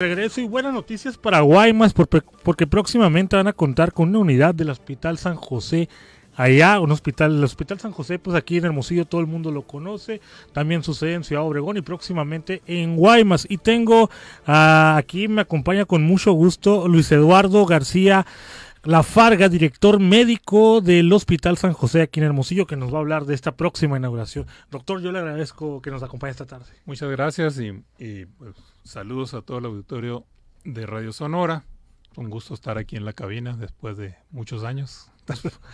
Regreso y buenas noticias para Guaymas porque próximamente van a contar con una unidad del Hospital San José. Allá, un hospital, el Hospital San José, pues aquí en Hermosillo todo el mundo lo conoce. También sucede en Ciudad Obregón y próximamente en Guaymas. Y tengo ah, aquí, me acompaña con mucho gusto Luis Eduardo García Lafarga, director médico del Hospital San José aquí en Hermosillo, que nos va a hablar de esta próxima inauguración. Doctor, yo le agradezco que nos acompañe esta tarde. Muchas gracias y, y pues Saludos a todo el auditorio de Radio Sonora. Un gusto estar aquí en la cabina después de muchos años.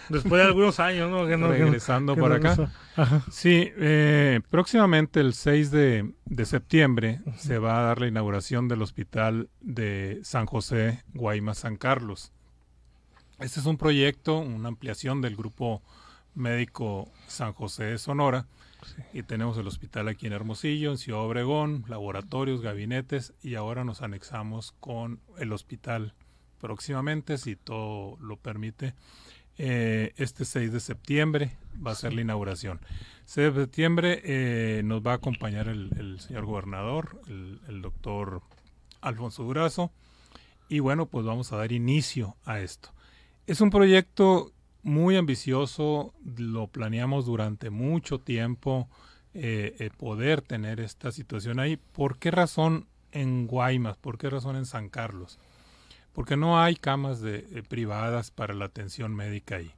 Después de algunos años, ¿no? Regresando para acá. Sí, eh, próximamente el 6 de, septiembre se va a dar la inauguración del Hospital de San José Guaymas San Carlos. Este es un proyecto, una ampliación del Grupo Médico San José de Sonora, y tenemos el hospital aquí en Hermosillo, en Ciudad Obregón, laboratorios, gabinetes y ahora nos anexamos con el hospital próximamente, si todo lo permite. Eh, este 6 de septiembre va a ser la inauguración. 6 de septiembre eh, nos va a acompañar el, señor gobernador, el, el, doctor Alfonso Durazo, y bueno, pues vamos a dar inicio a esto. Es un proyecto muy ambicioso, lo planeamos durante mucho tiempo eh, eh, poder tener esta situación ahí. ¿Por qué razón en Guaymas? ¿Por qué razón en San Carlos? Porque no hay camas de, eh, privadas para la atención médica ahí.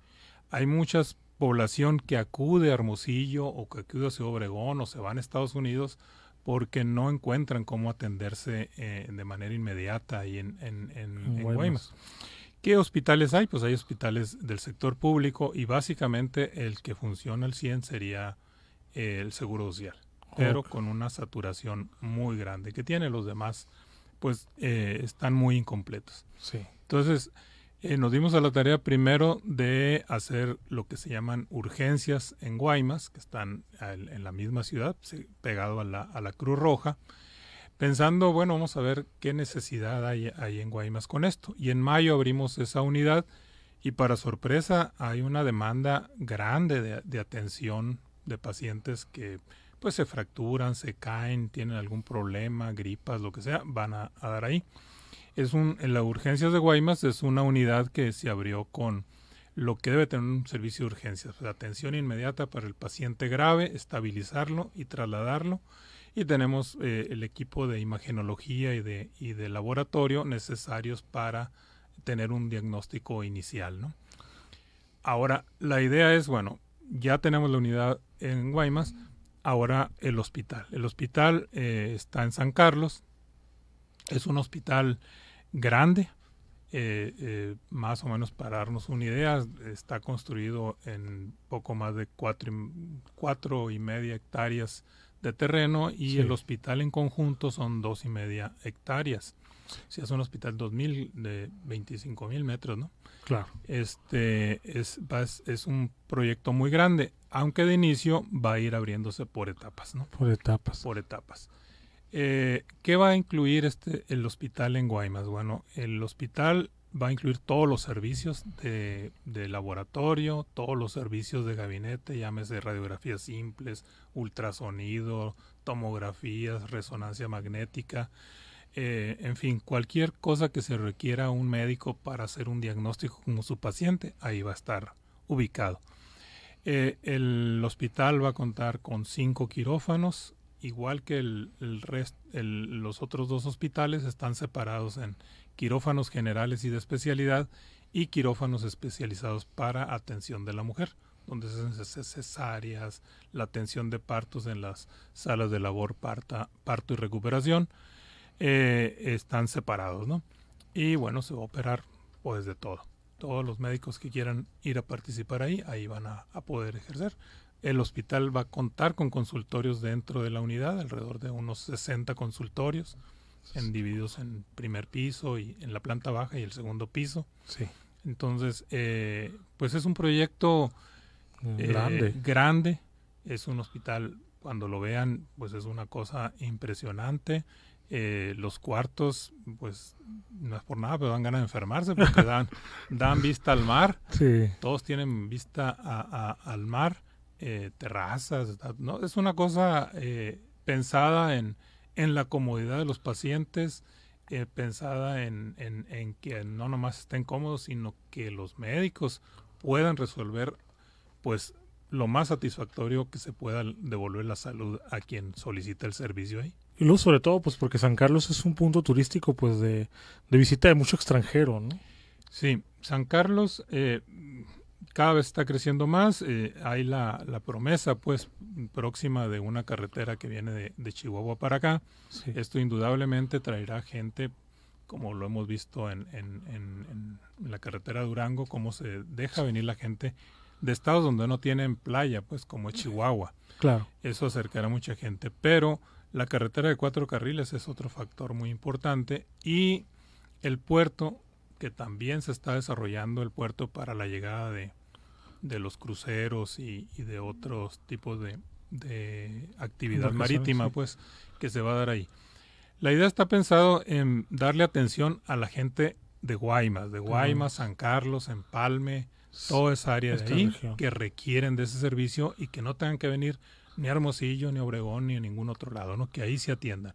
Hay mucha población que acude a Hermosillo o que acude a Ciudad Obregón o se van a Estados Unidos porque no encuentran cómo atenderse de manera inmediata ahí en, Guaymas. ¿Qué hospitales hay? Pues hay hospitales del sector público y básicamente el que funciona al 100 sería eh, el seguro social, pero con una saturación muy grande que tiene. Los demás, pues, eh, están muy incompletos. Sí. Entonces, eh, nos dimos a la tarea primero de hacer lo que se llaman urgencias en Guaymas, que están en la misma ciudad, pegado a la, a la Cruz Roja pensando, bueno, vamos a ver qué necesidad hay, en Guaymas con esto. Y en mayo abrimos esa unidad y para sorpresa hay una demanda grande de, atención de pacientes que pues se fracturan, se caen, tienen algún problema, gripas, lo que sea, van a, dar ahí. Es un, en las urgencias de Guaymas es una unidad que se abrió con lo que debe tener un servicio de urgencias, pues, atención inmediata para el paciente grave, estabilizarlo y trasladarlo y tenemos eh, el equipo de imagenología y de, y laboratorio necesarios para tener un diagnóstico inicial. Ahora, la idea es, bueno, ya tenemos la unidad en Guaymas, ahora el hospital. El hospital eh, está en San Carlos, es un hospital grande, eh, más o menos para darnos una idea, está construido en poco más de cuatro, cuatro y media hectáreas terreno y el hospital en conjunto son dos y media hectáreas. Si es un hospital 2000 de 25 mil metros, ¿no? Claro. Este es, es un proyecto muy grande, aunque de inicio va a ir abriéndose por etapas, ¿no? Por etapas. Por etapas. Eh, ¿Qué va a incluir este, el hospital en Guaymas? Bueno, el hospital va a incluir todos los servicios de, laboratorio, todos los servicios de gabinete, llámese radiografías simples, ultrasonido, tomografías, resonancia magnética, eh, en fin, cualquier cosa que se requiera un médico para hacer un diagnóstico con su paciente, ahí va a estar ubicado. Eh, el hospital va a contar con cinco quirófanos, igual que el, el, los otros dos hospitales, están separados en quirófanos generales y de especialidad y quirófanos especializados para atención de la mujer, donde se hacen cesáreas, la atención de partos en las salas de labor, parta, parto y recuperación, eh, están separados, ¿no? Y bueno, se va a operar pues de todo. Todos los médicos que quieran ir a participar ahí, ahí van a, a poder ejercer. El hospital va a contar con consultorios dentro de la unidad, alrededor de unos 60 consultorios, divididos en primer piso y en la planta baja y el segundo piso. Entonces, eh, pues es un proyecto eh, grande. grande. Es un hospital, cuando lo vean, pues es una cosa impresionante. Eh, los cuartos, pues no es por nada, pero dan ganas de enfermarse porque dan, dan vista al mar. Todos tienen vista al mar. Eh, terrazas, ¿no? Es una cosa eh, pensada en, en, la comodidad de los pacientes, eh, pensada en, que no nomás estén cómodos, sino que los médicos puedan resolver, pues, lo más satisfactorio que se pueda devolver la salud a quien solicita el servicio ahí. Y luego, sobre todo, pues, porque San Carlos es un punto turístico, pues, de, de visita de mucho extranjero, ¿no? Sí, San Carlos, cada vez está creciendo más. Eh, hay la, promesa, pues, próxima de una carretera que viene de, Chihuahua para acá. Esto indudablemente traerá gente, como lo hemos visto en, en, la carretera Durango, cómo se deja venir la gente de estados donde no tienen playa, pues, como Chihuahua. Claro. Eso acercará a mucha gente. Pero la carretera de cuatro carriles es otro factor muy importante y el puerto que también se está desarrollando el puerto para la llegada de, de los cruceros y, de otros tipos de, de actividad marítima, pues, que se va a dar ahí. La idea está pensado en darle atención a la gente de Guaymas, de Guaymas, San Carlos, Empalme, toda esa área que requieren de ese servicio y que no tengan que venir ni a Hermosillo, ni a Obregón, ni a ningún otro lado, ¿no? que ahí se atiendan.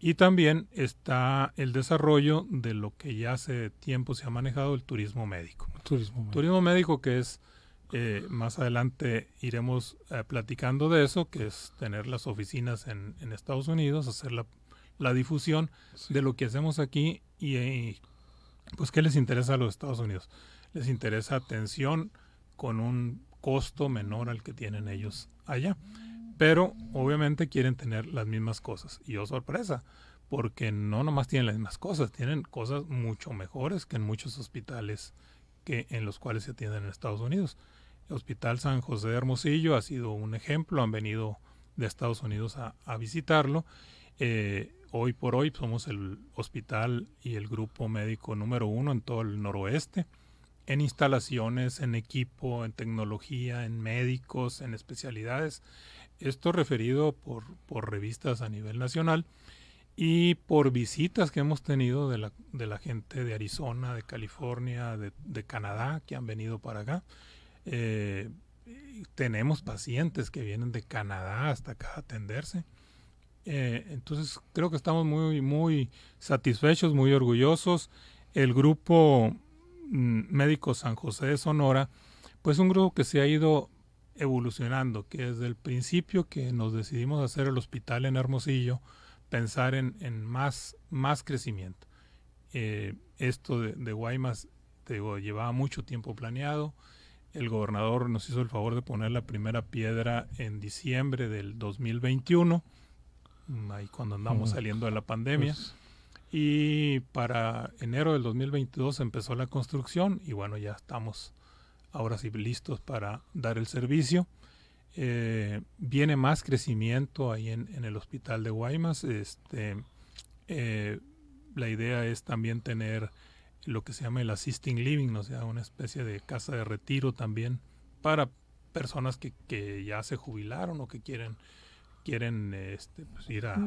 Y también está el desarrollo de lo que ya hace tiempo se ha manejado, el turismo médico. Turismo médico. Turismo médico que es eh, más adelante iremos eh, platicando de eso, que es tener las oficinas en, Estados Unidos, hacer la, difusión de lo que hacemos aquí y, eh, pues qué les interesa a los Estados Unidos. Les interesa atención con un costo menor al que tienen ellos allá. Pero obviamente quieren tener las mismas cosas. Y yo oh, sorpresa, porque no nomás tienen las mismas cosas, tienen cosas mucho mejores que en muchos hospitales que en los cuales se atienden en Estados Unidos. Hospital San José de Hermosillo ha sido un ejemplo, han venido de Estados Unidos a, visitarlo. Eh, hoy por hoy somos el hospital y el grupo médico número uno en todo el noroeste, en instalaciones, en equipo, en tecnología, en médicos, en especialidades. Esto referido por, revistas a nivel nacional y por visitas que hemos tenido de la, gente de Arizona, de California, de Canadá, que han venido para acá. Eh, tenemos pacientes que vienen de Canadá hasta acá a atenderse. Eh, entonces creo que estamos muy, muy satisfechos, muy orgullosos. El grupo mm, Médico San José de Sonora, pues un grupo que se ha ido evolucionando, que desde el principio que nos decidimos hacer el hospital en Hermosillo, pensar en, más, más crecimiento. Eh, esto de, Guaymas, te llevaba mucho tiempo planeado. El gobernador nos hizo el favor de poner la primera piedra en diciembre del 2021, mm, ahí cuando andamos mm, saliendo de la pandemia. Pues. y para enero del 2022 empezó la construcción y bueno, ya estamos ahora sí listos para dar el servicio. Eh, viene más crecimiento ahí en, el hospital de Guaymas. Este, eh, la idea es también tener lo que se llama el assisting living, o sea, una especie de casa de retiro también para personas que, que ya se jubilaron o que quieren quieren este, pues, ir a,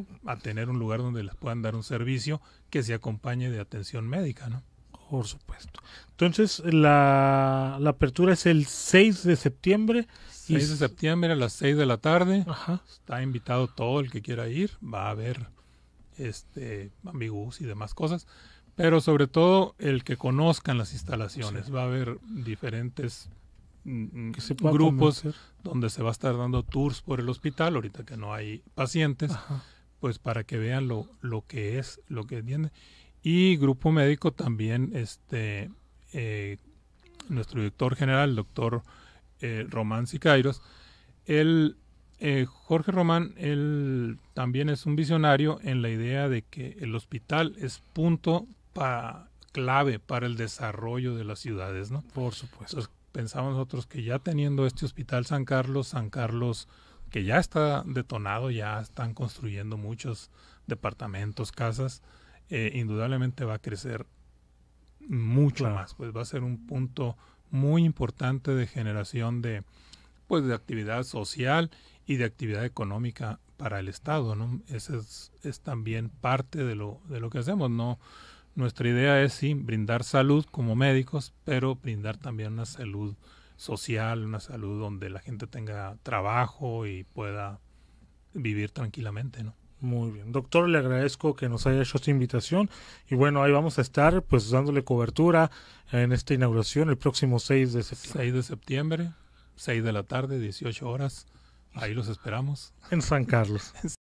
tener un lugar donde les puedan dar un servicio que se acompañe de atención médica, ¿no? Por supuesto. Entonces, la, apertura es el 6 de septiembre. 6 de septiembre a las 6 de la tarde. Está invitado todo el que quiera ir. Va a haber este, ambigus y demás cosas pero sobre todo el que conozcan las instalaciones. Va a haber diferentes mm, grupos donde se va a estar dando tours por el hospital, ahorita que no hay pacientes, pues para que vean lo, lo que es, lo que tiene Y grupo médico también, este, eh, nuestro director general, el doctor eh, Román Sicairos, él, eh, Jorge Román, él también es un visionario en la idea de que el hospital es punto clave para el desarrollo de las ciudades, ¿no? Por supuesto. pensamos nosotros que ya teniendo este hospital San Carlos, San Carlos que ya está detonado, ya están construyendo muchos departamentos, casas, eh, indudablemente va a crecer mucho más, pues va a ser un punto muy importante de generación de, pues, de actividad social y de actividad económica para el Estado, ¿no? Ese es, también parte lo, de lo que hacemos, ¿no? nuestra idea es sí, brindar salud como médicos, pero brindar también una salud social, una salud donde la gente tenga trabajo y pueda vivir tranquilamente, ¿no? Muy bien. Doctor, le agradezco que nos haya hecho esta invitación y bueno, ahí vamos a estar pues dándole cobertura en esta inauguración el próximo 6 de septiembre. 6 de septiembre, 6 de la tarde, 18 horas. Ahí los esperamos. En San Carlos.